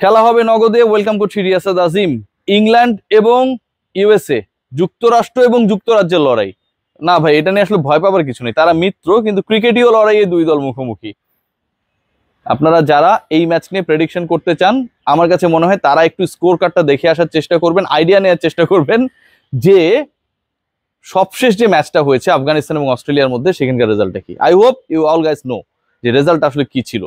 খেলা হবে নগদে ওয়েলকাম করছি রিয়াসাদ আজিম ইংল্যান্ড এবং ইউএসএ যুক্তরাষ্ট্র এবং যুক্তরাজ্যের লড়াই না ভাই এটা নিয়ে আসলে ভয় পাবার কিছু নেই তারা মিত্র কিন্তু ক্রিকেটীয় লড়াইয়ে দুই দল মুখোমুখি আপনারা যারা এই ম্যাচ নিয়ে প্রেডিকশন করতে চান আমার কাছে মনে হয় তারা একটু স্কোর কার্ডটা দেখে আসার চেষ্টা করবেন আইডিয়া নেওয়ার চেষ্টা করবেন যে সবশেষ যে ম্যাচটা হয়েছে আফগানিস্তান এবং অস্ট্রেলিয়ার মধ্যে সেখানকার রেজাল্টটা কি I hope you all guys know যে রেজাল্ট আসলে কি ছিল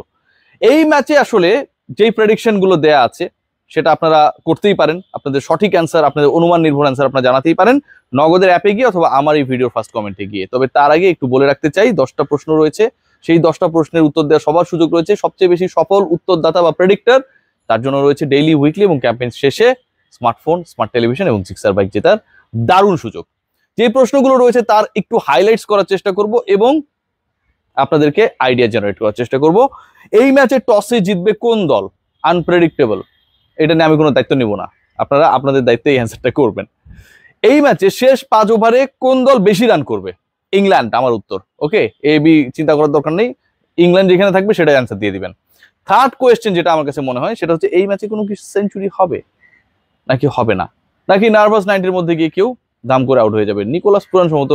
এই ম্যাচে আসলে যেই প্রেডিকশনগুলো দেয়া আছে সেটা আপনারা করতেই পারেন আপনাদের সঠিক অ্যান্সার আপনাদের অনুমান নির্ভর অ্যান্সার আপনারা জানাতেই পারেন নগদের অ্যাপে গিয়ে অথবা আমার এই ভিডিওর ফার্স্ট কমেন্টে গিয়ে তবে তার আগে একটু বলে রাখতে চাই দশটা প্রশ্ন রয়েছে সেই দশটা প্রশ্নের উত্তর দেওয়ার সবার সুযোগ রয়েছে সবচেয়ে বেশি সফল উত্তরদাতা বা প্রেডিক্টর তার জন্য রয়েছে ডেইলি উইকলি এবং ক্যাম্পেইন শেষে স্মার্টফোন স্মার্ট টেলিভিশন এবং সিক্সার বাইক জেতার দারুণ সুযোগ যে প্রশ্নগুলো রয়েছে তার একটু হাইলাইটস করার চেষ্টা করব এবং আপনাদেরকে আইডিয়া জেনারেট করার চেষ্টা করব এই ম্যাচে টসে জিতবে কোন দল আনপ্রেডিক্টেবল এটা নিয়ে আমি কোনো দায়িত্ব নিব না আপনারা আপনাদের দায়িত্বে এই অ্যান্সারটা করবেন এই ম্যাচে শেষ পাঁচ ওভারে কোন দল বেশি রান করবে ইংল্যান্ড আমার উত্তর ওকে এ বি চিন্তা করার দরকার নেই ইংল্যান্ড যেখানে থাকবে সেটাই অ্যান্সার দিয়ে দিবেন থার্ড কোয়েশ্চেন যেটা আমার কাছে মনে হয় সেটা হচ্ছে এই ম্যাচে কোনো কি সেঞ্চুরি হবে নাকি হবে না নাকি নার্ভাস নাইনটির মধ্যে গিয়ে কেউ দাম করে আউট হয়ে যাবে নিকোলাস পুরান সম্ভবত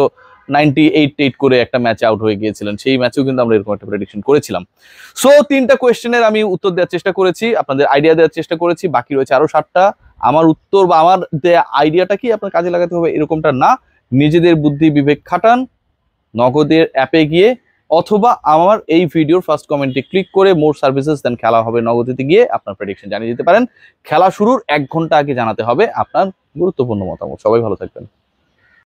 নাইনটি এইট এইট করে একটা ম্যাচে আউট হয়ে গিয়েছিলেন সেই ম্যাচেও কিন্তু আমরা এরকম একটা প্রেডিকশন করেছিলাম সো তিনটা কোয়েশ্চেনের আমি উত্তর দেওয়ার চেষ্টা করেছি আপনাদের আইডিয়া দেওয়ার চেষ্টা করেছি বাকি রয়েছে আরও সাতটা আমার উত্তর বা আমার আইডিয়াটা কি আপনার কাজে লাগাতে হবে এরকমটা না নিজেদের বুদ্ধি বিবেক খাটান নগদের অ্যাপে গিয়ে অথবা আমার এই ভিডিওর ফার্স্ট কমেন্টে ক্লিক করে মোর সার্ভিসেস দেন খেলা হবে নগদীতে গিয়ে আপনার প্রেডিকশন জানিয়ে দিতে পারেন খেলা শুরুর এক ঘন্টা আগে জানাতে হবে আপনার গুরুত্বপূর্ণ মতামত সবাই ভালো থাকবেন